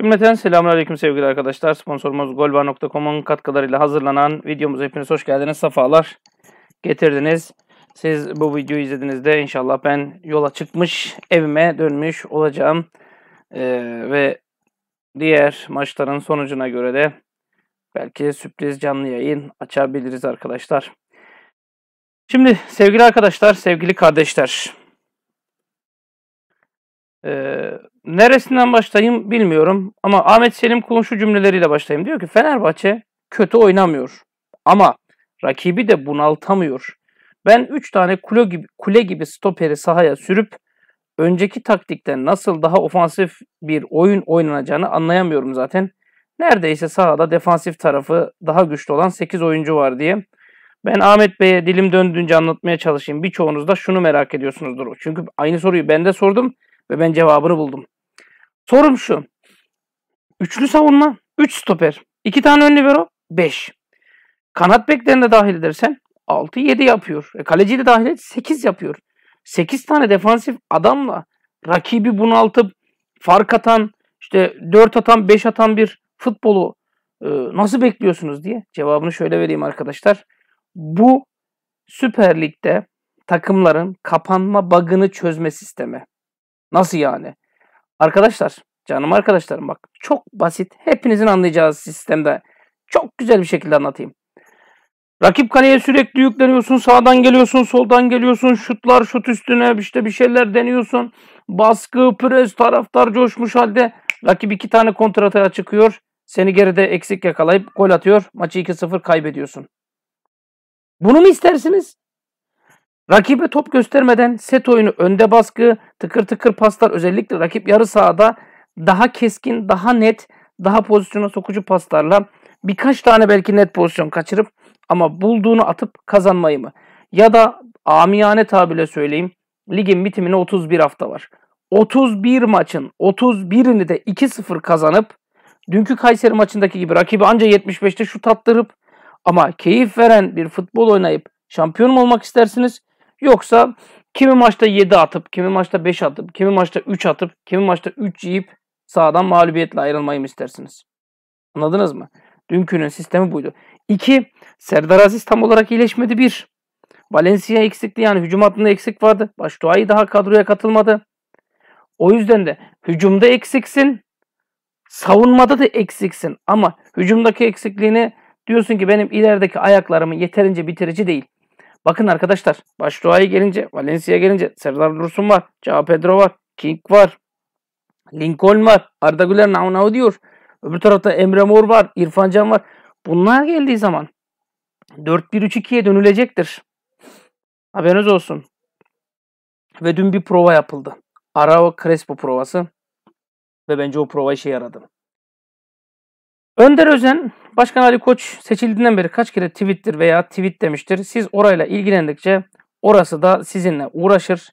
Ümmeten selamun aleyküm sevgili arkadaşlar. Sponsorumuz golvar.com'un katkılarıyla hazırlanan videomuza hepiniz hoş geldiniz. Safalar getirdiniz. Siz bu videoyu izlediğinizde inşallah ben yola çıkmış, evime dönmüş olacağım. Ee, ve diğer maçların sonucuna göre de belki sürpriz canlı yayın açabiliriz arkadaşlar. Şimdi sevgili arkadaşlar, sevgili kardeşler. Ee, neresinden başlayayım bilmiyorum ama Ahmet Selim Kul'un şu cümleleriyle başlayayım. Diyor ki Fenerbahçe kötü oynamıyor ama rakibi de bunaltamıyor. Ben 3 tane kule gibi, kule gibi stoperi sahaya sürüp önceki taktikten nasıl daha ofansif bir oyun oynanacağını anlayamıyorum zaten. Neredeyse sahada defansif tarafı daha güçlü olan 8 oyuncu var diye. Ben Ahmet Bey'e dilim döndüğünce anlatmaya çalışayım. Birçoğunuz da şunu merak ediyorsunuzdur. Çünkü aynı soruyu ben de sordum. Ve ben cevabını buldum. Sorum şu. Üçlü savunma, üç stoper, iki tane ön libero, beş. Kanat beklerine dahil edersen 6 7 yapıyor. E, kaleciyi de dahil et 8 yapıyor. 8 tane defansif adamla rakibi bunaltıp fark atan, işte 4 atan, 5 atan bir futbolu e, nasıl bekliyorsunuz diye cevabını şöyle vereyim arkadaşlar. Bu Süper Lig'de takımların kapanma bug'ını çözme sistemi. Nasıl yani? Arkadaşlar, canım arkadaşlarım bak çok basit. Hepinizin anlayacağı sistemde çok güzel bir şekilde anlatayım. Rakip kaleye sürekli yükleniyorsun. Sağdan geliyorsun, soldan geliyorsun. Şutlar, şut üstüne işte bir şeyler deniyorsun. Baskı, pres, taraftar coşmuş halde. Rakip iki tane kontrataya çıkıyor. Seni geride eksik yakalayıp gol atıyor. Maçı 2-0 kaybediyorsun. Bunu mu istersiniz? Rakibe top göstermeden set oyunu önde baskı, tıkır tıkır paslar özellikle rakip yarı sahada daha keskin, daha net, daha pozisyona sokucu paslarla birkaç tane belki net pozisyon kaçırıp ama bulduğunu atıp kazanmayı mı? Ya da amiyane tabirle söyleyeyim ligin bitimine 31 hafta var. 31 maçın 31'ini de 2-0 kazanıp dünkü Kayseri maçındaki gibi rakibi anca 75'te şut attırıp ama keyif veren bir futbol oynayıp şampiyon olmak istersiniz Yoksa kimi maçta 7 atıp, kimi maçta 5 atıp, kimi maçta 3 atıp, kimi maçta 3 yiyip sağdan mağlubiyetle ayrılmayı mı istersiniz? Anladınız mı? Dünkünün sistemi buydu. 2. Serdar Aziz tam olarak iyileşmedi. 1. Valencia eksikti yani hücum hattında eksik vardı. Başduayı daha kadroya katılmadı. O yüzden de hücumda eksiksin. Savunmada da eksiksin. Ama hücumdaki eksikliğini diyorsun ki benim ilerideki ayaklarımın yeterince bitirici değil. Bakın arkadaşlar Başrua'ya gelince, Valencia gelince Serdar Dursun var, Cao Pedro var, King var, Lincoln var, Arda Güler now now diyor. Öbür tarafta Emre Mor var, İrfan Can var. Bunlar geldiği zaman 4-1-3-2'ye dönülecektir. Haberiniz olsun. Ve dün bir prova yapıldı. Arao Crespo provası. Ve bence o prova işe yaradı. Önder Özen, Başkan Ali Koç seçildiğinden beri kaç kere tweettir veya tweet demiştir. Siz orayla ilgilendikçe orası da sizinle uğraşır.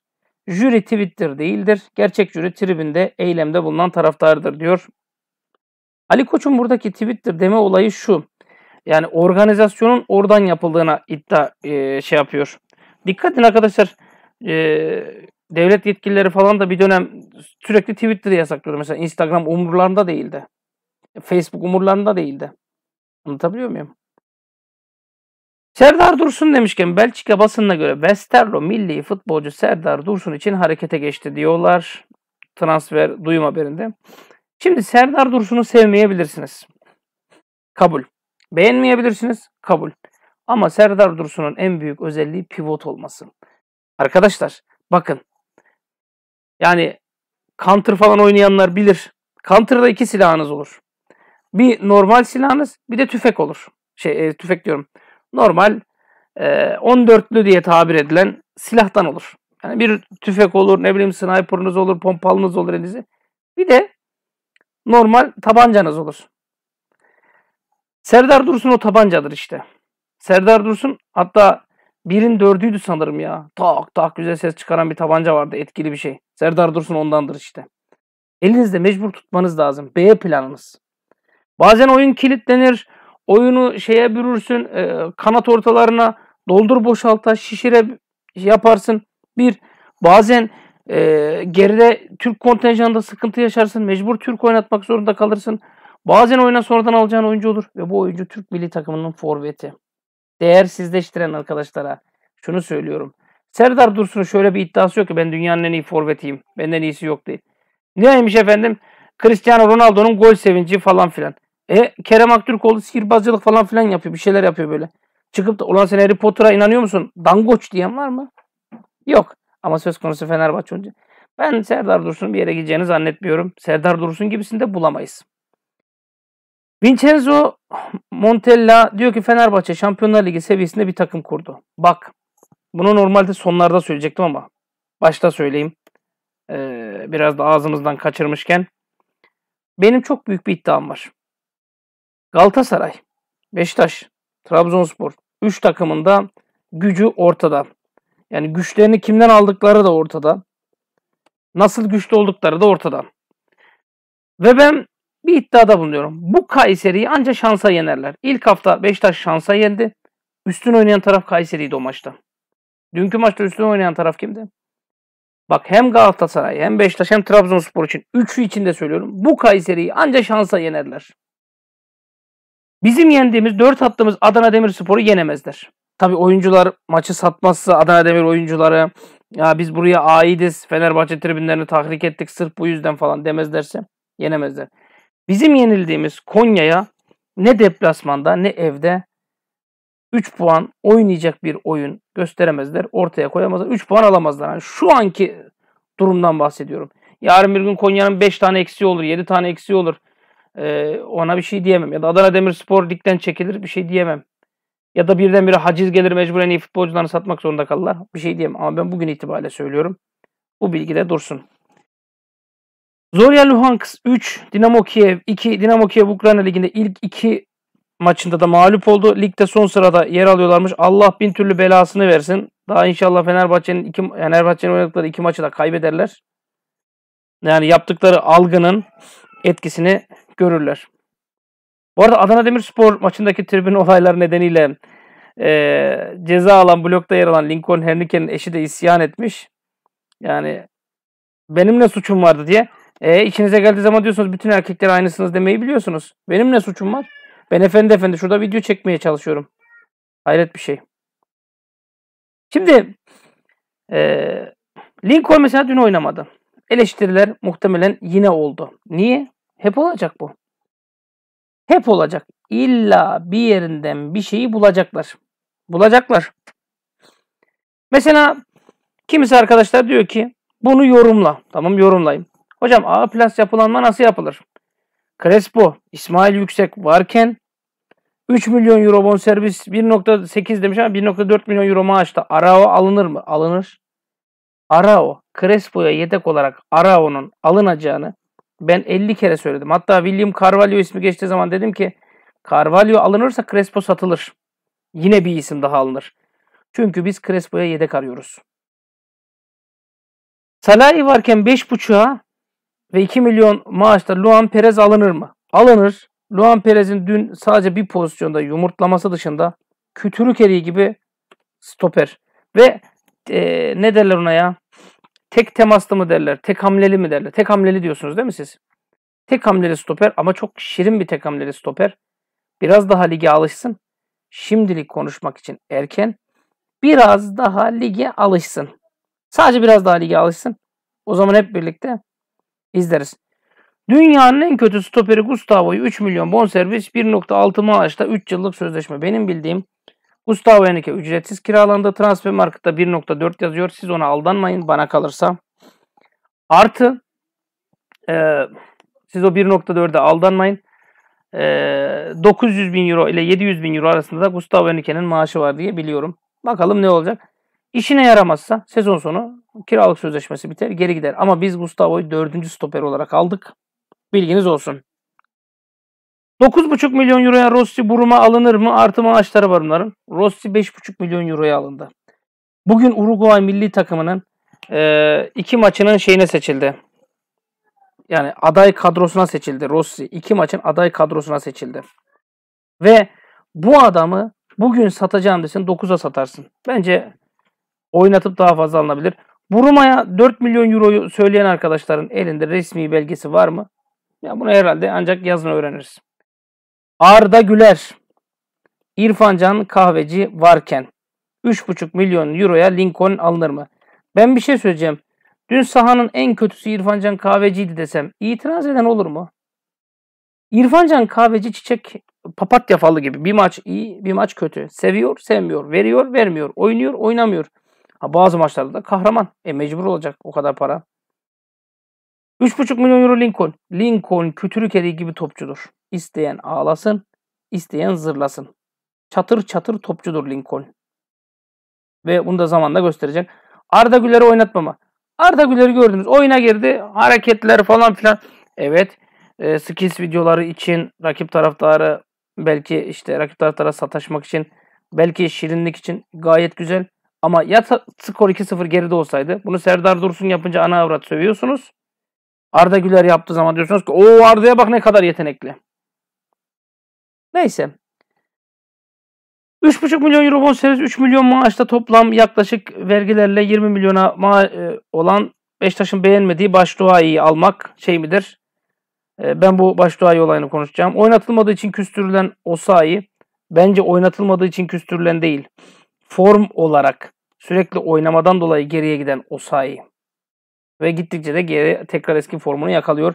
Jüri tweettir değildir. Gerçek jüri tribünde eylemde bulunan taraftardır diyor. Ali Koç'un buradaki tweettir deme olayı şu. Yani organizasyonun oradan yapıldığına iddia e, şey yapıyor. Dikkat edin arkadaşlar. E, devlet yetkilileri falan da bir dönem sürekli Twitter'ı yasaklıyordu. Mesela Instagram umurlarında değildi. Facebook umurlarında değildi. Anlatabiliyor muyum? Serdar Dursun demişken Belçika basınına göre Westerlo milli futbolcu Serdar Dursun için harekete geçti diyorlar. Transfer duyum haberinde. Şimdi Serdar Dursun'u sevmeyebilirsiniz. Kabul. Beğenmeyebilirsiniz. Kabul. Ama Serdar Dursun'un en büyük özelliği pivot olması. Arkadaşlar bakın. Yani counter falan oynayanlar bilir. Counter'da iki silahınız olur. Bir normal silahınız bir de tüfek olur. Şey e, tüfek diyorum. Normal e, 14'lü diye tabir edilen silahtan olur. Yani bir tüfek olur, ne bileyim sniper'ınız olur, pompalınız olur elinize. Bir de normal tabancanız olur. Serdar Dursun o tabancadır işte. Serdar Dursun hatta birin dördüydü sanırım ya. Tak tak güzel ses çıkaran bir tabanca vardı etkili bir şey. Serdar Dursun ondandır işte. Elinizde mecbur tutmanız lazım. B planınız. Bazen oyun kilitlenir. Oyunu şeye bürürsün. E, kanat ortalarına doldur boşalta şişire yaparsın. Bir bazen e, geride Türk kontenjanında sıkıntı yaşarsın. Mecbur Türk oynatmak zorunda kalırsın. Bazen oyuna sonradan alacağın oyuncu olur ve bu oyuncu Türk milli takımının forveti. Değersizleştiren arkadaşlara şunu söylüyorum. Serdar Dursun'un şöyle bir iddiası yok ki ben dünyanın en iyi forvetiyim. Benden iyisi yok değil. Neymiş efendim? Cristiano Ronaldo'nun gol sevinci falan filan. E Kerem Aktürkoğlu sihirbazcılık falan filan yapıyor. Bir şeyler yapıyor böyle. Çıkıp da ulan sen Harry Potter'a inanıyor musun? Dangoç diyen var mı? Yok. Ama söz konusu Fenerbahçe olunca. Ben Serdar Dursun bir yere gideceğini zannetmiyorum. Serdar Dursun gibisini de bulamayız. Vincenzo Montella diyor ki Fenerbahçe Şampiyonlar Ligi seviyesinde bir takım kurdu. Bak bunu normalde sonlarda söyleyecektim ama başta söyleyeyim. Ee, biraz da ağzımızdan kaçırmışken. Benim çok büyük bir iddiam var. Galatasaray, Beşiktaş, Trabzonspor 3 takımında gücü ortada. Yani güçlerini kimden aldıkları da ortada. Nasıl güçlü oldukları da ortada. Ve ben bir iddiada bulunuyorum. Bu Kayseri'yi ancak şansa yenerler. İlk hafta Beşiktaş şansa yendi. Üstün oynayan taraf Kayseri'ydi o maçta. Dünkü maçta üstün oynayan taraf kimdi? Bak hem Galatasaray hem Beşiktaş hem Trabzonspor için. Üçü için de söylüyorum. Bu Kayseri'yi ancak şansa yenerler. Bizim yendiğimiz 4 hattımız Adana Demirspor'u yenemezler. Tabi oyuncular maçı satmazsa Adana Demir oyuncuları ya biz buraya aidiz Fenerbahçe tribünlerini tahrik ettik sırf bu yüzden falan demezlerse yenemezler. Bizim yenildiğimiz Konya'ya ne deplasmanda ne evde 3 puan oynayacak bir oyun gösteremezler. Ortaya koyamazlar. 3 puan alamazlar. Yani şu anki durumdan bahsediyorum. Yarın bir gün Konya'nın 5 tane eksiği olur. 7 tane eksiği olur. Ee, ona bir şey diyemem. Ya da Adana Demirspor ligden çekilir bir şey diyemem. Ya da birdenbire haciz gelir mecburen iyi futbolcularını satmak zorunda kalırlar. Bir şey diyemem ama ben bugün itibariyle söylüyorum. Bu bilgi de dursun. Zorya Luhansk 3, Dinamo Kiev 2. Dinamo Kiev Ukrayna Ligi'nde ilk 2 maçında da mağlup oldu. Ligde son sırada yer alıyorlarmış. Allah bin türlü belasını versin. Daha inşallah Fenerbahçe'nin iki Fenerbahçe'nin oynadıkları iki maçı da kaybederler. Yani yaptıkları algının etkisini görürler. Bu arada Adana Demirspor maçındaki tribün olayları nedeniyle e, ceza alan blokta yer alan Lincoln Henrique'nin eşi de isyan etmiş. Yani benim ne suçum vardı diye. E, içinize geldiği zaman diyorsunuz bütün erkekler aynısınız demeyi biliyorsunuz. Benim ne suçum var? Ben efendi efendi şurada video çekmeye çalışıyorum. Hayret bir şey. Şimdi e, Lincoln mesela dün oynamadı. Eleştiriler muhtemelen yine oldu. Niye? Hep olacak bu. Hep olacak. İlla bir yerinden bir şeyi bulacaklar. Bulacaklar. Mesela kimisi arkadaşlar diyor ki bunu yorumla. Tamam yorumlayayım. Hocam A plus yapılanma nasıl yapılır? Crespo, İsmail Yüksek varken 3 milyon euro bon servis 1.8 demiş ama 1.4 milyon euro maaşta Arao alınır mı? Alınır. Arao, Crespo'ya yedek olarak Arao'nun alınacağını ben 50 kere söyledim. Hatta William Carvalho ismi geçtiği zaman dedim ki Carvalho alınırsa Crespo satılır. Yine bir isim daha alınır. Çünkü biz Crespo'ya yedek arıyoruz. Salari varken 5.5'a ve 2 milyon maaşta Luan Perez alınır mı? Alınır. Luan Perez'in dün sadece bir pozisyonda yumurtlaması dışında kütürük eriği gibi stoper. Ve e, ne derler ona ya? Tek temaslı mı derler? Tek hamleli mi derler? Tek hamleli diyorsunuz değil mi siz? Tek hamleli stoper ama çok şirin bir tek hamleli stoper. Biraz daha lige alışsın. Şimdilik konuşmak için erken. Biraz daha lige alışsın. Sadece biraz daha lige alışsın. O zaman hep birlikte izleriz. Dünyanın en kötü stoperi Gustavo'yu 3 milyon bonservis 1.6 maaşta, 3 yıllık sözleşme. Benim bildiğim Gustavo Henrique ücretsiz kiralandı. Transfer markette 1.4 yazıyor. Siz ona aldanmayın bana kalırsa. Artı e, siz o 1.4'e aldanmayın. E, 900 bin euro ile 700 bin euro arasında da Gustavo Henrique'nin maaşı var diye biliyorum. Bakalım ne olacak. İşine yaramazsa sezon sonu kiralık sözleşmesi biter geri gider. Ama biz Gustavo'yu dördüncü stoper olarak aldık. Bilginiz olsun. 9,5 milyon euroya Rossi Buruma alınır mı? Artı maaşları var bunların. Rossi 5,5 milyon euroya alındı. Bugün Uruguay milli takımının e, iki maçının şeyine seçildi. Yani aday kadrosuna seçildi Rossi. İki maçın aday kadrosuna seçildi. Ve bu adamı bugün satacağım desin 9'a satarsın. Bence oynatıp daha fazla alınabilir. Buruma'ya 4 milyon euroyu söyleyen arkadaşların elinde resmi belgesi var mı? Ya bunu herhalde ancak yazın öğreniriz. Arda Güler İrfancan kahveci varken 3,5 milyon euroya Lincoln alınır mı? Ben bir şey söyleyeceğim. Dün sahanın en kötüsü İrfancan kahveciydi desem itiraz eden olur mu? İrfancan kahveci çiçek papatya falı gibi. Bir maç iyi, bir maç kötü. Seviyor, sevmiyor. Veriyor, vermiyor. Oynuyor, oynamıyor. Ha, bazı maçlarda da kahraman. E mecbur olacak o kadar para. 3,5 milyon euro Lincoln. Lincoln kütürük eriği gibi topçudur. İsteyen ağlasın, isteyen zırlasın. Çatır çatır topçudur Lincoln. Ve bunu da zamanda göstereceğim. Arda Güler'i oynatmama. Arda Güler'i gördünüz. Oyuna girdi. Hareketler falan filan. Evet. E, skills videoları için rakip taraftarı belki işte rakip taraftara sataşmak için belki şirinlik için gayet güzel. Ama ya skor 2-0 geride olsaydı bunu Serdar Dursun yapınca ana avrat sövüyorsunuz. Arda Güler yaptığı zaman diyorsunuz ki o Arda'ya bak ne kadar yetenekli. Neyse. 3,5 milyon euro bonservis 3 milyon maaşta toplam yaklaşık vergilerle 20 milyona ma- e, olan Beşiktaş'ın beğenmediği Başduay'ı almak şey midir? E, ben bu Başduay'ı olayını konuşacağım. Oynatılmadığı için küstürülen Osayi bence oynatılmadığı için küstürülen değil. Form olarak sürekli oynamadan dolayı geriye giden Osayi. Ve gittikçe de geri tekrar eski formunu yakalıyor.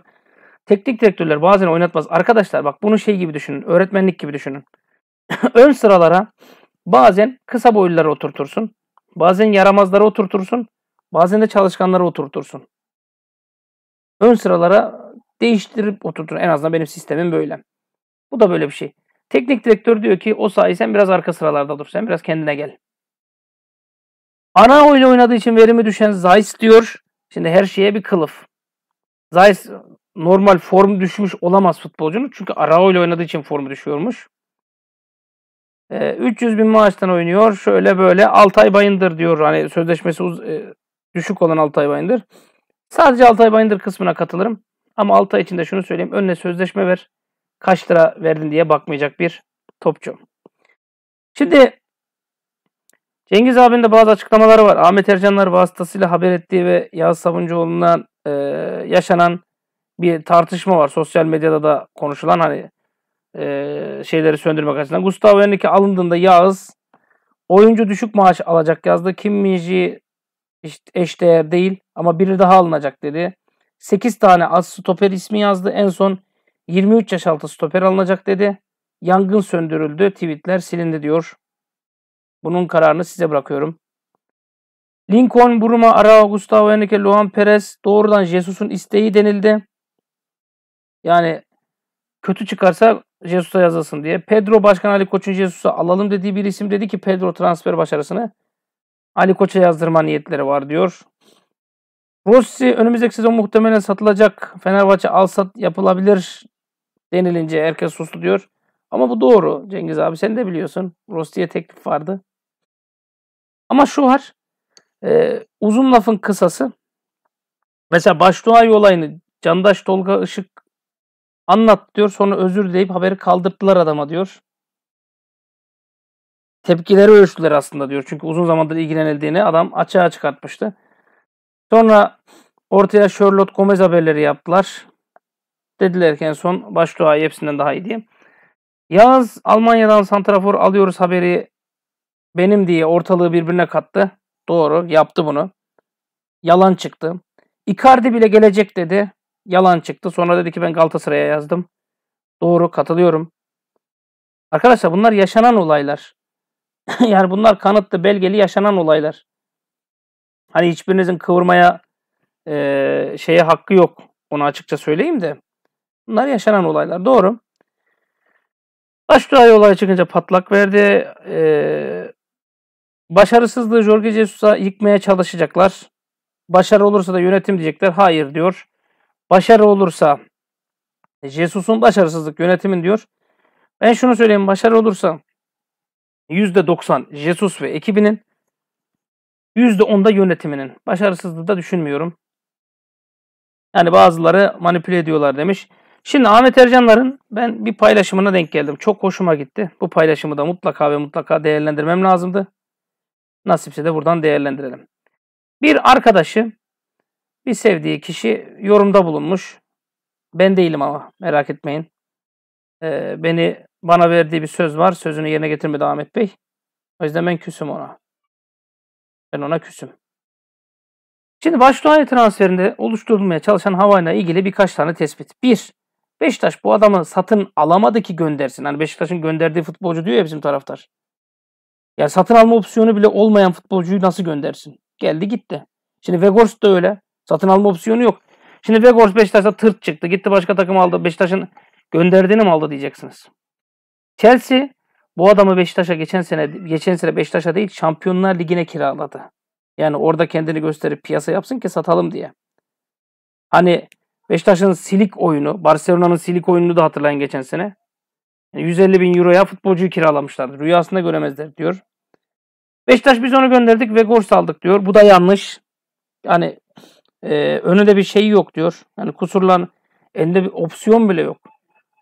Teknik direktörler bazen oynatmaz. Arkadaşlar bak bunu şey gibi düşünün. Öğretmenlik gibi düşünün. Ön sıralara bazen kısa boyluları oturtursun. Bazen yaramazları oturtursun. Bazen de çalışkanları oturtursun. Ön sıralara değiştirip oturtun. En azından benim sistemim böyle. Bu da böyle bir şey. Teknik direktör diyor ki o sayı sen biraz arka sıralarda dur. Sen biraz kendine gel. Ana oyunu oynadığı için verimi düşen zayis diyor. Şimdi her şeye bir kılıf. Zayis normal form düşmüş olamaz futbolcunun. Çünkü Arao ile oynadığı için formu düşüyormuş. E, ee, 300 bin maaştan oynuyor. Şöyle böyle ay Bayındır diyor. Hani sözleşmesi uz- e, düşük olan ay Bayındır. Sadece ay Bayındır kısmına katılırım. Ama Altay için de şunu söyleyeyim. Önüne sözleşme ver. Kaç lira verdin diye bakmayacak bir topçu. Şimdi Cengiz abinin de bazı açıklamaları var. Ahmet Ercanlar vasıtasıyla haber ettiği ve Yağız Sabuncuoğlu'na e, yaşanan bir tartışma var. Sosyal medyada da konuşulan hani e, şeyleri söndürmek açısından. Gustavo Henrique alındığında Yağız oyuncu düşük maaş alacak yazdı. Kim Minji işte eşdeğer değil ama biri daha alınacak dedi. 8 tane az stoper ismi yazdı. En son 23 yaş altı stoper alınacak dedi. Yangın söndürüldü. Tweetler silindi diyor. Bunun kararını size bırakıyorum. Lincoln, Bruma, Arao, Gustavo Henrique, Luan Perez doğrudan Jesus'un isteği denildi. Yani kötü çıkarsa Jesus'a yazılsın diye. Pedro Başkan Ali Koç'un Jesus'a alalım dediği bir isim dedi ki Pedro transfer başarısını Ali Koç'a yazdırma niyetleri var diyor. Rossi önümüzdeki sezon muhtemelen satılacak. Fenerbahçe al sat yapılabilir denilince herkes sustu diyor. Ama bu doğru Cengiz abi sen de biliyorsun. Rossi'ye teklif vardı. Ama şu var. E, uzun lafın kısası. Mesela Başdoğay olayını Candaş Tolga Işık Anlat diyor sonra özür dileyip haberi kaldırttılar adama diyor. Tepkileri ölçtüler aslında diyor. Çünkü uzun zamandır ilgilenildiğini adam açığa çıkartmıştı. Sonra ortaya Sherlock Gomez haberleri yaptılar. Dediler ki en son başlığa hepsinden daha iyi diye. Yaz Almanya'dan santrafor alıyoruz haberi benim diye ortalığı birbirine kattı. Doğru yaptı bunu. Yalan çıktı. Icardi bile gelecek dedi. Yalan çıktı. Sonra dedi ki ben Galatasaray'a yazdım. Doğru katılıyorum. Arkadaşlar bunlar yaşanan olaylar. yani bunlar kanıtlı, belgeli yaşanan olaylar. Hani hiçbirinizin kıvırmaya e, şeye hakkı yok. Onu açıkça söyleyeyim de. Bunlar yaşanan olaylar. Doğru. Başdura'ya olay çıkınca patlak verdi. Ee, başarısızlığı Jorge Jesus'a yıkmaya çalışacaklar. Başarı olursa da yönetim diyecekler. Hayır diyor başarı olursa e, Jesus'un başarısızlık yönetimin diyor. Ben şunu söyleyeyim başarı olursa %90 Jesus ve ekibinin %10'da yönetiminin başarısızlığı da düşünmüyorum. Yani bazıları manipüle ediyorlar demiş. Şimdi Ahmet Ercanlar'ın ben bir paylaşımına denk geldim. Çok hoşuma gitti. Bu paylaşımı da mutlaka ve mutlaka değerlendirmem lazımdı. Nasipse de buradan değerlendirelim. Bir arkadaşı bir sevdiği kişi yorumda bulunmuş. Ben değilim ama merak etmeyin. Ee, beni bana verdiği bir söz var. Sözünü yerine getirmedi Ahmet Bey. O yüzden ben küsüm ona. Ben ona küsüm. Şimdi Başdoğan'ın transferinde oluşturulmaya çalışan havayla ilgili birkaç tane tespit. Bir, Beşiktaş bu adamı satın alamadı ki göndersin. Hani Beşiktaş'ın gönderdiği futbolcu diyor ya bizim taraftar. Yani satın alma opsiyonu bile olmayan futbolcuyu nasıl göndersin? Geldi gitti. Şimdi Vegors da öyle. Satın alma opsiyonu yok. Şimdi Vegors Beşiktaş'ta tırt çıktı. Gitti başka takım aldı. Beşiktaş'ın gönderdiğini mi aldı diyeceksiniz. Chelsea bu adamı Beşiktaş'a geçen sene geçen sene Beşiktaş'a değil Şampiyonlar Ligi'ne kiraladı. Yani orada kendini gösterip piyasa yapsın ki satalım diye. Hani Beşiktaş'ın silik oyunu, Barcelona'nın silik oyununu da hatırlayın geçen sene. 150 bin euroya futbolcuyu kiralamışlardı. Rüyasında göremezler diyor. Beşiktaş biz onu gönderdik ve gol saldık diyor. Bu da yanlış. Yani e, önünde bir şey yok diyor. Yani kusurlan elinde bir opsiyon bile yok.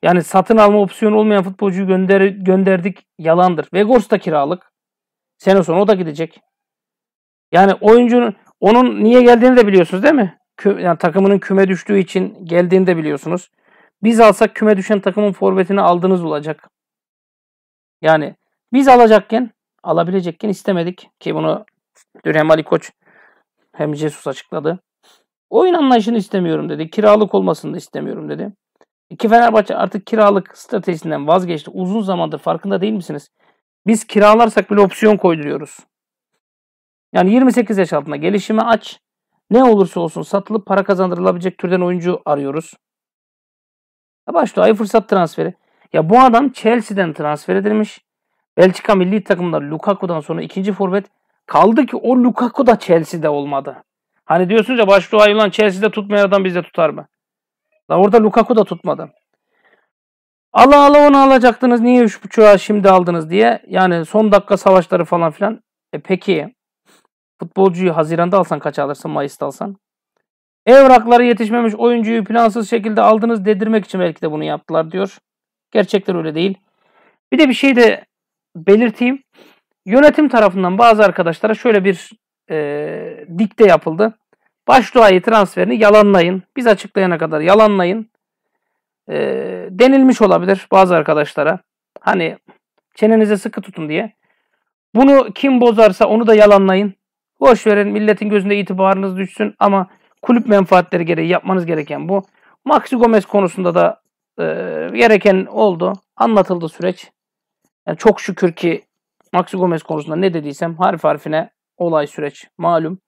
Yani satın alma opsiyonu olmayan futbolcuyu gönder, gönderdik yalandır. Vegors da kiralık. Sene sonu o da gidecek. Yani oyuncunun onun niye geldiğini de biliyorsunuz değil mi? Kü, yani takımının küme düştüğü için geldiğini de biliyorsunuz. Biz alsak küme düşen takımın forvetini aldınız olacak. Yani biz alacakken alabilecekken istemedik ki bunu Dürhem Ali Koç hem Jesus açıkladı. Oyun anlayışını istemiyorum dedi. Kiralık olmasını da istemiyorum dedi. İki Fenerbahçe artık kiralık stratejisinden vazgeçti. Uzun zamandır farkında değil misiniz? Biz kiralarsak bile opsiyon koyduruyoruz. Yani 28 yaş altında gelişimi aç. Ne olursa olsun satılıp para kazandırılabilecek türden oyuncu arıyoruz. Başta ay fırsat transferi. Ya bu adam Chelsea'den transfer edilmiş. Belçika milli takımları Lukaku'dan sonra ikinci forvet. Kaldı ki o Lukaku da Chelsea'de olmadı. Hani diyorsunuz ya başlığı ayrılan Chelsea'de tutmayan adam bizde tutar mı? Lan orada Lukaku da tutmadı. Allah Allah onu alacaktınız niye 3.5'a şimdi aldınız diye. Yani son dakika savaşları falan filan. E peki futbolcuyu Haziran'da alsan kaç alırsın Mayıs'ta alsan? Evrakları yetişmemiş oyuncuyu plansız şekilde aldınız dedirmek için belki de bunu yaptılar diyor. Gerçekler öyle değil. Bir de bir şey de belirteyim. Yönetim tarafından bazı arkadaşlara şöyle bir e, dikte yapıldı. Başdoğa'yı transferini yalanlayın. Biz açıklayana kadar yalanlayın. E, denilmiş olabilir bazı arkadaşlara. Hani çenenize sıkı tutun diye. Bunu kim bozarsa onu da yalanlayın. Boş verin milletin gözünde itibarınız düşsün ama kulüp menfaatleri gereği yapmanız gereken bu. Maxi Gomez konusunda da e, gereken oldu. Anlatıldı süreç. Yani çok şükür ki Maxi Gomez konusunda ne dediysem harf harfine olay süreç malum.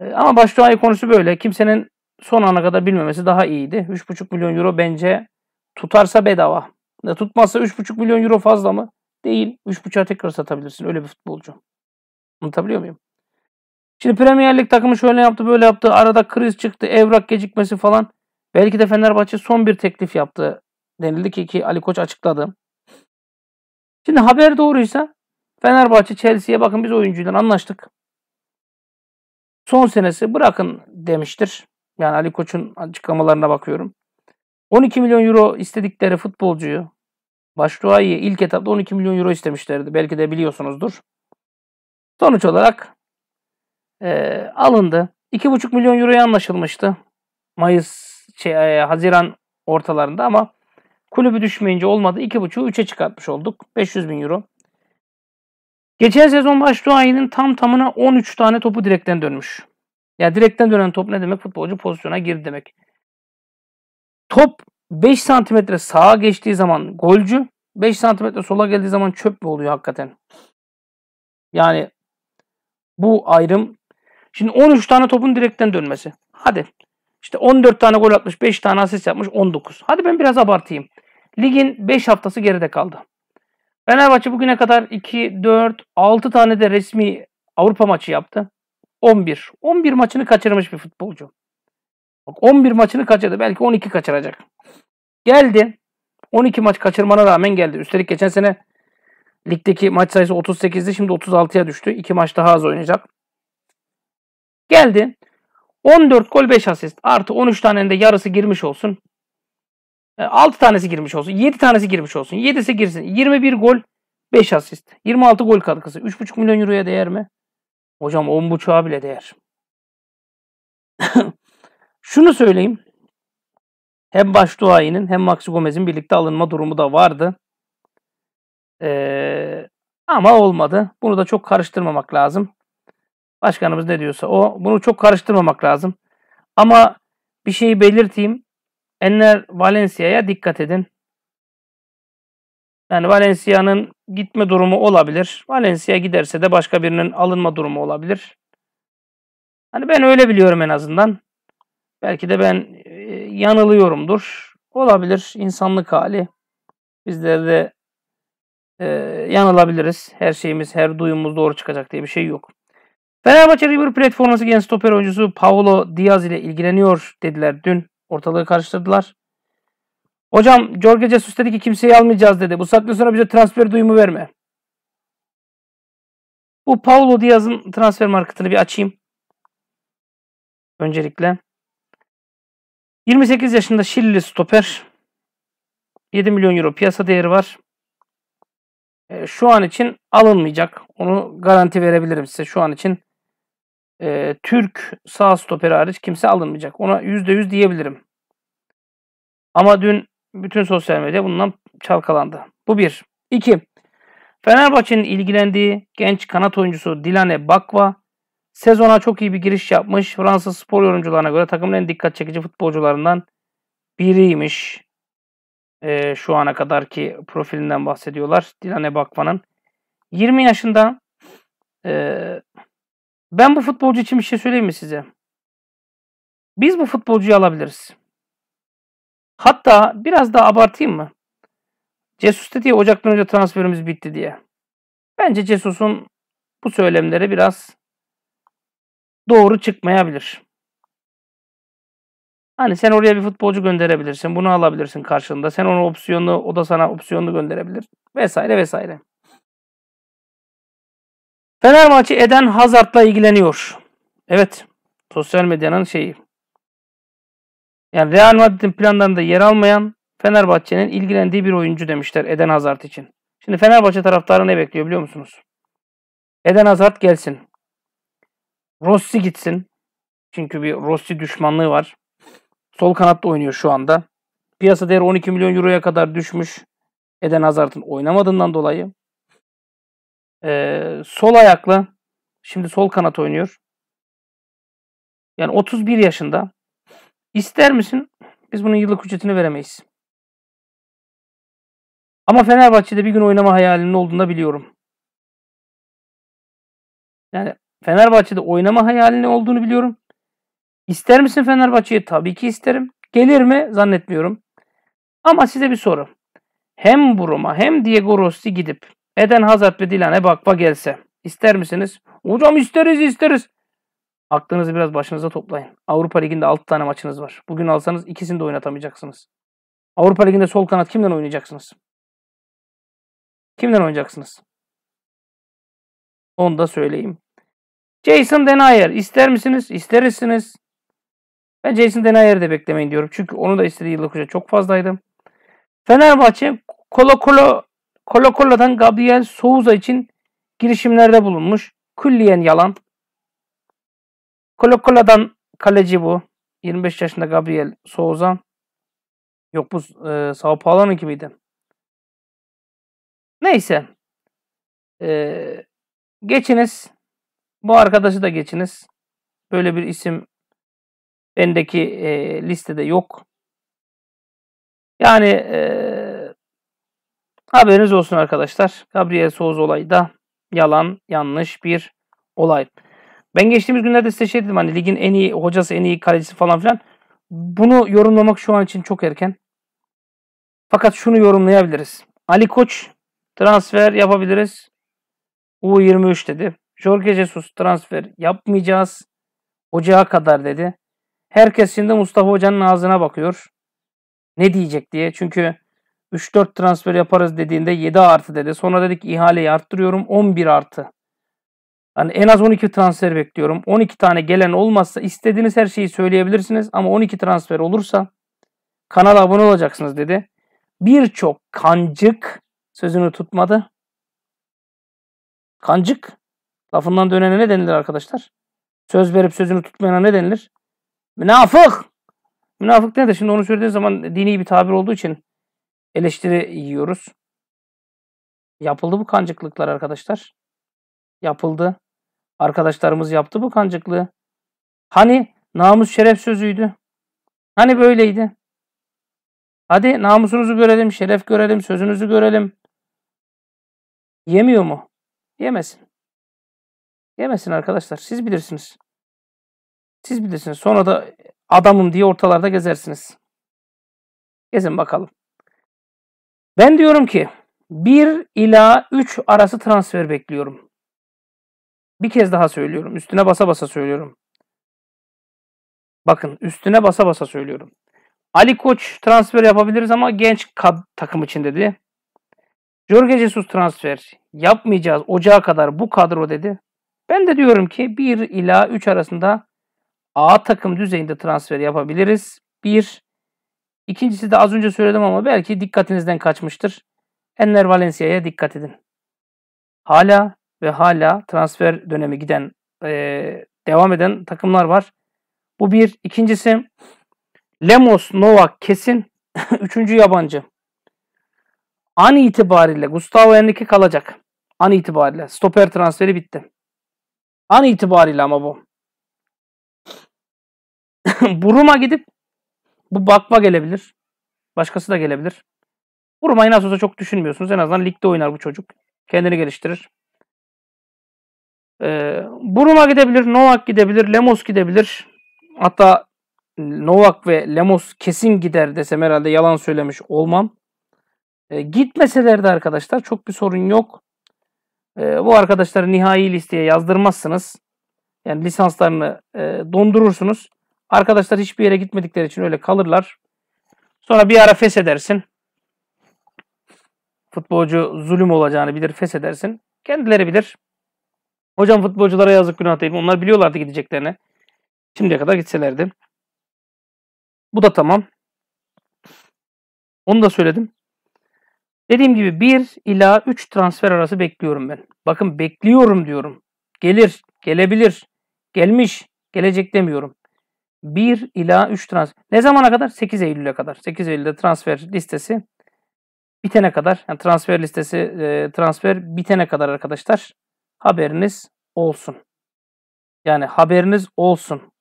E, ama başduayı konusu böyle. Kimsenin son ana kadar bilmemesi daha iyiydi. 3,5 milyon euro bence tutarsa bedava. E, tutmazsa 3,5 milyon euro fazla mı? Değil. 3,5'a tekrar satabilirsin. Öyle bir futbolcu. Anlatabiliyor muyum? Şimdi Premier Lig takımı şöyle yaptı böyle yaptı. Arada kriz çıktı. Evrak gecikmesi falan. Belki de Fenerbahçe son bir teklif yaptı denildi ki, ki Ali Koç açıkladı. Şimdi haber doğruysa Fenerbahçe Chelsea'ye bakın biz oyuncuyla anlaştık son senesi bırakın demiştir. Yani Ali Koç'un açıklamalarına bakıyorum. 12 milyon euro istedikleri futbolcuyu Başruay'ı ilk etapta 12 milyon euro istemişlerdi. Belki de biliyorsunuzdur. Sonuç olarak e, alındı. 2,5 milyon euroya anlaşılmıştı. Mayıs, şey, e, Haziran ortalarında ama kulübü düşmeyince olmadı. 2,5'u 3'e çıkartmış olduk. 500 bin euro. Geçen sezon Başakşehir ayının tam tamına 13 tane topu direkten dönmüş. Yani direkten dönen top ne demek? Futbolcu pozisyona girdi demek. Top 5 santimetre sağa geçtiği zaman golcü, 5 santimetre sola geldiği zaman çöp mü oluyor hakikaten? Yani bu ayrım. Şimdi 13 tane topun direkten dönmesi. Hadi. İşte 14 tane gol atmış, 5 tane asist yapmış, 19. Hadi ben biraz abartayım. Ligin 5 haftası geride kaldı. Fenerbahçe bugüne kadar 2, 4, 6 tane de resmi Avrupa maçı yaptı. 11. 11 maçını kaçırmış bir futbolcu. Bak 11 maçını kaçırdı. Belki 12 kaçıracak. Geldi. 12 maç kaçırmana rağmen geldi. Üstelik geçen sene ligdeki maç sayısı 38'di. Şimdi 36'ya düştü. 2 maç daha az oynayacak. Geldi. 14 gol 5 asist. Artı 13 tane de yarısı girmiş olsun. 6 e, tanesi girmiş olsun. 7 tanesi girmiş olsun. 7'si girsin. 21 gol 5 asist. 26 gol katkısı. 3,5 milyon euroya değer mi? Hocam 10,5'a bile değer. Şunu söyleyeyim. Hem Başduay'ın hem Maxi Gomez'in birlikte alınma durumu da vardı. Ee, ama olmadı. Bunu da çok karıştırmamak lazım. Başkanımız ne diyorsa o. Bunu çok karıştırmamak lazım. Ama bir şeyi belirteyim. Enner Valencia'ya dikkat edin. Yani Valencia'nın gitme durumu olabilir. Valencia giderse de başka birinin alınma durumu olabilir. Hani ben öyle biliyorum en azından. Belki de ben e, yanılıyorumdur. Olabilir insanlık hali. Bizler de e, yanılabiliriz. Her şeyimiz, her duyumumuz doğru çıkacak diye bir şey yok. Fenerbahçe River platforması genç stoper oyuncusu Paulo Diaz ile ilgileniyor dediler dün. Ortalığı karıştırdılar. Hocam Jorge Jesus dedi ki kimseyi almayacağız dedi. Bu saatten sonra bize transfer duyumu verme. Bu Paulo Diaz'ın transfer marketini bir açayım. Öncelikle. 28 yaşında Şilli stoper. 7 milyon euro piyasa değeri var. E, şu an için alınmayacak. Onu garanti verebilirim size. Şu an için e, Türk sağ stoperi hariç kimse alınmayacak. Ona %100 diyebilirim. Ama dün bütün sosyal medya bundan çalkalandı. Bu bir. İki. Fenerbahçe'nin ilgilendiği genç kanat oyuncusu Dilane Bakva sezona çok iyi bir giriş yapmış. Fransız spor yorumcularına göre takımın en dikkat çekici futbolcularından biriymiş. E, şu ana kadarki profilinden bahsediyorlar Dilane Bakva'nın. 20 yaşında e, ben bu futbolcu için bir şey söyleyeyim mi size? Biz bu futbolcuyu alabiliriz. Hatta biraz daha abartayım mı? Jesus dedi ya Ocak'tan önce transferimiz bitti diye. Bence Jesus'un bu söylemleri biraz doğru çıkmayabilir. Hani sen oraya bir futbolcu gönderebilirsin. Bunu alabilirsin karşılığında. Sen onun opsiyonu, o da sana opsiyonu gönderebilir. Vesaire vesaire. Fenerbahçe Eden Hazard'la ilgileniyor. Evet. Sosyal medyanın şeyi. Yani Real Madrid'in planlarında yer almayan Fenerbahçe'nin ilgilendiği bir oyuncu demişler Eden Hazard için. Şimdi Fenerbahçe taraftarı ne bekliyor biliyor musunuz? Eden Hazard gelsin. Rossi gitsin. Çünkü bir Rossi düşmanlığı var. Sol kanatta oynuyor şu anda. Piyasa değeri 12 milyon euroya kadar düşmüş. Eden Hazard'ın oynamadığından dolayı. Ee, sol ayaklı. Şimdi sol kanat oynuyor. Yani 31 yaşında. İster misin? Biz bunun yıllık ücretini veremeyiz. Ama Fenerbahçe'de bir gün oynama hayalinin olduğunu da biliyorum. Yani Fenerbahçe'de oynama hayalinin olduğunu biliyorum. İster misin Fenerbahçeyi? Tabii ki isterim. Gelir mi? Zannetmiyorum. Ama size bir soru. Hem Buruma hem Diego Rossi gidip Eden Hazard ve Dilan'e bakma gelse. İster misiniz? Hocam isteriz isteriz. Aklınızı biraz başınıza toplayın. Avrupa Ligi'nde 6 tane maçınız var. Bugün alsanız ikisini de oynatamayacaksınız. Avrupa Ligi'nde sol kanat kimden oynayacaksınız? Kimden oynayacaksınız? Onu da söyleyeyim. Jason Denayer ister misiniz? İsterisiniz. Ben Jason Denayer'i de beklemeyin diyorum. Çünkü onu da istediği yıllık ücret çok fazlaydı. Fenerbahçe Kolo Kolo. Colo Colo'dan Gabriel Souza için girişimlerde bulunmuş. Külliyen yalan. Colo Colo'dan kaleci bu. 25 yaşında Gabriel Souza. Yok bu e, Sao Paulo'nun kimiydi? Neyse. E, geçiniz. Bu arkadaşı da geçiniz. Böyle bir isim bendeki e, listede yok. Yani e, Haberiniz olsun arkadaşlar. Gabriel Soğuz olayı da yalan, yanlış bir olay. Ben geçtiğimiz günlerde size şey dedim hani ligin en iyi hocası, en iyi kalecisi falan filan. Bunu yorumlamak şu an için çok erken. Fakat şunu yorumlayabiliriz. Ali Koç transfer yapabiliriz. U23 dedi. Jorge Jesus transfer yapmayacağız. Ocağa kadar dedi. Herkes şimdi Mustafa Hoca'nın ağzına bakıyor. Ne diyecek diye. Çünkü 3-4 transfer yaparız dediğinde 7 artı dedi. Sonra dedik ihaleyi arttırıyorum 11 artı. Yani en az 12 transfer bekliyorum. 12 tane gelen olmazsa istediğiniz her şeyi söyleyebilirsiniz. Ama 12 transfer olursa kanala abone olacaksınız dedi. Birçok kancık sözünü tutmadı. Kancık lafından dönene ne denilir arkadaşlar? Söz verip sözünü tutmayana ne denilir? Münafık! Münafık nedir? Şimdi onu söylediğin zaman dini bir tabir olduğu için eleştiri yiyoruz. Yapıldı bu kancıklıklar arkadaşlar. Yapıldı. Arkadaşlarımız yaptı bu kancıklığı. Hani namus şeref sözüydü? Hani böyleydi? Hadi namusunuzu görelim, şeref görelim, sözünüzü görelim. Yemiyor mu? Yemesin. Yemesin arkadaşlar. Siz bilirsiniz. Siz bilirsiniz. Sonra da adamım diye ortalarda gezersiniz. Gezin bakalım. Ben diyorum ki 1 ila 3 arası transfer bekliyorum. Bir kez daha söylüyorum. Üstüne basa basa söylüyorum. Bakın üstüne basa basa söylüyorum. Ali Koç transfer yapabiliriz ama genç kad takım için dedi. Jorge Jesus transfer yapmayacağız. Ocağa kadar bu kadro dedi. Ben de diyorum ki 1 ila 3 arasında A takım düzeyinde transfer yapabiliriz. 1 İkincisi de az önce söyledim ama belki dikkatinizden kaçmıştır. Enner Valencia'ya dikkat edin. Hala ve hala transfer dönemi giden, e, devam eden takımlar var. Bu bir. İkincisi Lemos, Novak kesin. Üçüncü yabancı. An itibariyle Gustavo Henrique kalacak. An itibariyle. Stoper transferi bitti. An itibariyle ama bu. Buruma gidip bu bakma gelebilir. Başkası da gelebilir. Vurmayı nasıl olsa çok düşünmüyorsunuz. En azından ligde oynar bu çocuk. Kendini geliştirir. Ee, Buruma gidebilir, Novak gidebilir, Lemos gidebilir. Hatta Novak ve Lemos kesin gider desem herhalde yalan söylemiş olmam. Ee, gitmeseler de arkadaşlar çok bir sorun yok. Ee, bu arkadaşları nihai listeye yazdırmazsınız. Yani lisanslarını e, dondurursunuz. Arkadaşlar hiçbir yere gitmedikleri için öyle kalırlar. Sonra bir ara feshedersin. Futbolcu zulüm olacağını bilir feshedersin. Kendileri bilir. Hocam futbolculara yazık günah değil. Onlar biliyorlardı gideceklerini. Şimdiye kadar gitselerdi. Bu da tamam. Onu da söyledim. Dediğim gibi 1 ila 3 transfer arası bekliyorum ben. Bakın bekliyorum diyorum. Gelir, gelebilir, gelmiş, gelecek demiyorum. 1 ila 3 transfer. Ne zamana kadar? 8 Eylül'e kadar. 8 Eylül'de transfer listesi bitene kadar. Yani transfer listesi e, transfer bitene kadar arkadaşlar haberiniz olsun. Yani haberiniz olsun.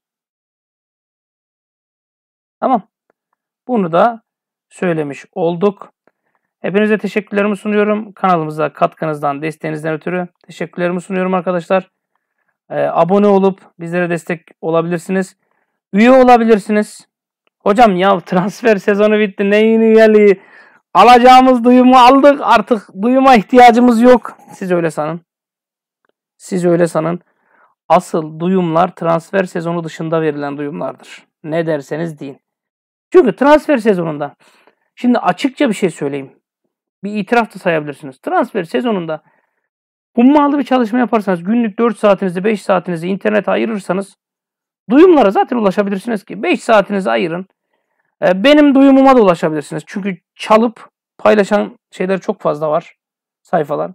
Tamam. Bunu da söylemiş olduk. Hepinize teşekkürlerimi sunuyorum. Kanalımıza katkınızdan, desteğinizden ötürü teşekkürlerimi sunuyorum arkadaşlar. Ee, abone olup bizlere destek olabilirsiniz. Üye olabilirsiniz. Hocam ya transfer sezonu bitti. Neyin üyeliği? Alacağımız duyumu aldık. Artık duyuma ihtiyacımız yok. Siz öyle sanın. Siz öyle sanın. Asıl duyumlar transfer sezonu dışında verilen duyumlardır. Ne derseniz deyin. Çünkü transfer sezonunda şimdi açıkça bir şey söyleyeyim. Bir itiraf da sayabilirsiniz. Transfer sezonunda hummalı bir çalışma yaparsanız günlük 4 saatinizi 5 saatinizi internete ayırırsanız Duyumlara zaten ulaşabilirsiniz ki. 5 saatinizi ayırın. E, benim duyumuma da ulaşabilirsiniz. Çünkü çalıp paylaşan şeyler çok fazla var. Sayfalar.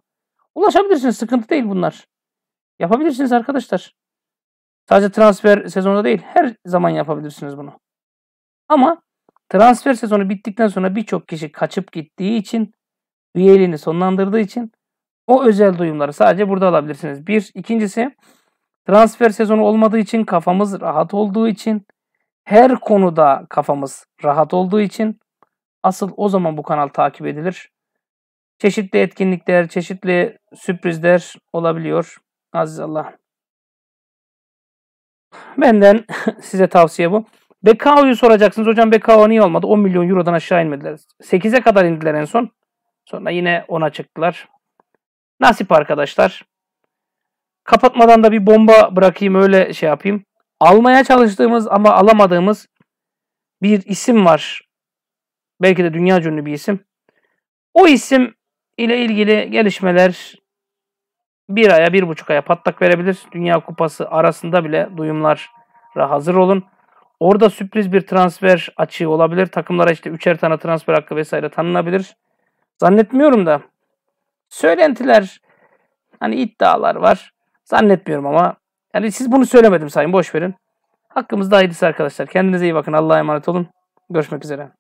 Ulaşabilirsiniz. Sıkıntı değil bunlar. Yapabilirsiniz arkadaşlar. Sadece transfer sezonunda değil. Her zaman yapabilirsiniz bunu. Ama transfer sezonu bittikten sonra birçok kişi kaçıp gittiği için üyeliğini sonlandırdığı için o özel duyumları sadece burada alabilirsiniz. Bir. ikincisi Transfer sezonu olmadığı için kafamız rahat olduğu için her konuda kafamız rahat olduğu için asıl o zaman bu kanal takip edilir. Çeşitli etkinlikler, çeşitli sürprizler olabiliyor. Aziz Allah. Benden size tavsiye bu. Bekao'yu soracaksınız. Hocam Bekao niye olmadı? 10 milyon eurodan aşağı inmediler. 8'e kadar indiler en son. Sonra yine 10'a çıktılar. Nasip arkadaşlar. Kapatmadan da bir bomba bırakayım öyle şey yapayım. Almaya çalıştığımız ama alamadığımız bir isim var. Belki de dünya cünlü bir isim. O isim ile ilgili gelişmeler bir aya bir buçuk aya patlak verebilir. Dünya Kupası arasında bile duyumlara hazır olun. Orada sürpriz bir transfer açığı olabilir. Takımlara işte üçer tane transfer hakkı vesaire tanınabilir. Zannetmiyorum da söylentiler hani iddialar var. Zannetmiyorum ama yani siz bunu söylemedim sayın boş verin. Hakkımızda hayırlısı arkadaşlar. Kendinize iyi bakın. Allah'a emanet olun. Görüşmek üzere.